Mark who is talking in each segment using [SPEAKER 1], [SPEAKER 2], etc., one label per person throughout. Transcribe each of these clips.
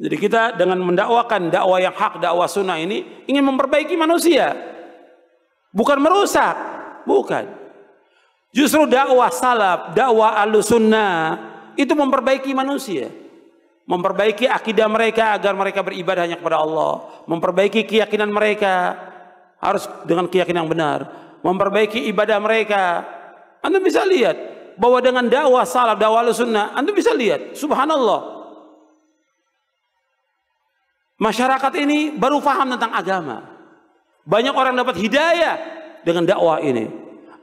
[SPEAKER 1] Jadi kita dengan mendakwakan dakwah yang hak, dakwah sunnah ini ingin memperbaiki manusia. Bukan merusak, bukan. Justru dakwah salaf, dakwah alusunnah itu memperbaiki manusia. Memperbaiki akidah mereka agar mereka beribadah hanya kepada Allah. Memperbaiki keyakinan mereka harus dengan keyakinan yang benar. Memperbaiki ibadah mereka. Anda bisa lihat bahwa dengan dakwah salaf, dakwah alusunnah, Anda bisa lihat subhanallah Masyarakat ini baru faham tentang agama. Banyak orang dapat hidayah dengan dakwah ini.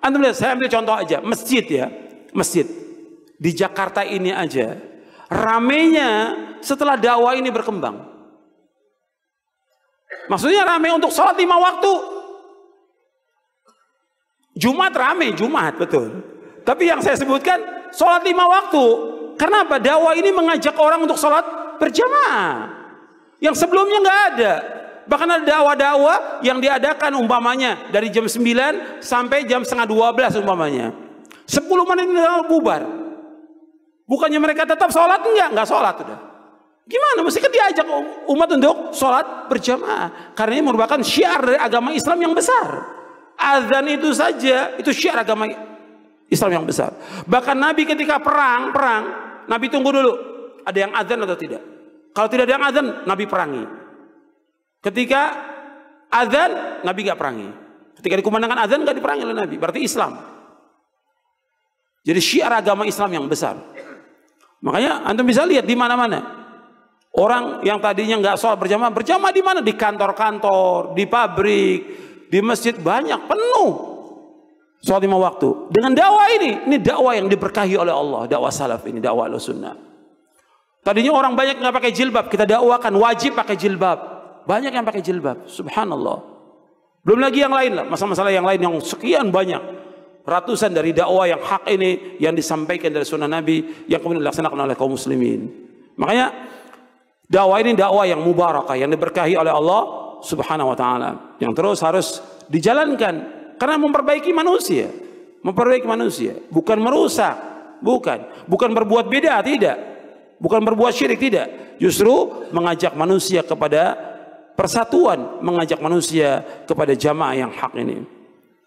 [SPEAKER 1] Anda lihat, saya ambil contoh aja, masjid ya, masjid. Di Jakarta ini aja, ramenya setelah dakwah ini berkembang. Maksudnya ramai untuk sholat lima waktu. Jumat ramai Jumat betul. Tapi yang saya sebutkan sholat lima waktu. Kenapa? Dakwah ini mengajak orang untuk sholat berjamaah yang sebelumnya nggak ada. Bahkan ada dakwah-dakwah yang diadakan umpamanya dari jam 9 sampai jam setengah 12 umpamanya. 10 menit ini bubar. Bukannya mereka tetap sholat enggak, enggak sholat udah. Gimana? Mesti kan diajak um-, umat untuk sholat berjamaah. Karena ini merupakan syiar dari agama Islam yang besar. Azan itu saja, itu syiar agama Islam yang besar. Bahkan Nabi ketika perang, perang, Nabi tunggu dulu. Ada yang azan atau tidak? Kalau tidak ada yang azan, Nabi perangi. Ketika azan, Nabi gak perangi. Ketika dikumandangkan azan gak diperangi oleh Nabi, berarti Islam. Jadi syiar agama Islam yang besar. Makanya Anda bisa lihat di mana-mana. Orang yang tadinya nggak sholat berjamaah, berjamaah di mana? Di kantor-kantor, di pabrik, di masjid banyak, penuh. Sholat lima waktu. Dengan dakwah ini, ini dakwah yang diberkahi oleh Allah, dakwah salaf ini, dakwah al sunnah. Tadinya orang banyak nggak pakai jilbab, kita dakwakan wajib pakai jilbab. Banyak yang pakai jilbab, subhanallah. Belum lagi yang lain lah, masalah-masalah yang lain yang sekian banyak. Ratusan dari dakwah yang hak ini yang disampaikan dari sunnah Nabi yang kemudian dilaksanakan oleh kaum muslimin. Makanya dakwah ini dakwah yang mubarakah yang diberkahi oleh Allah Subhanahu wa taala yang terus harus dijalankan karena memperbaiki manusia, memperbaiki manusia, bukan merusak, bukan, bukan berbuat beda, tidak bukan berbuat syirik tidak justru mengajak manusia kepada persatuan mengajak manusia kepada jamaah yang hak ini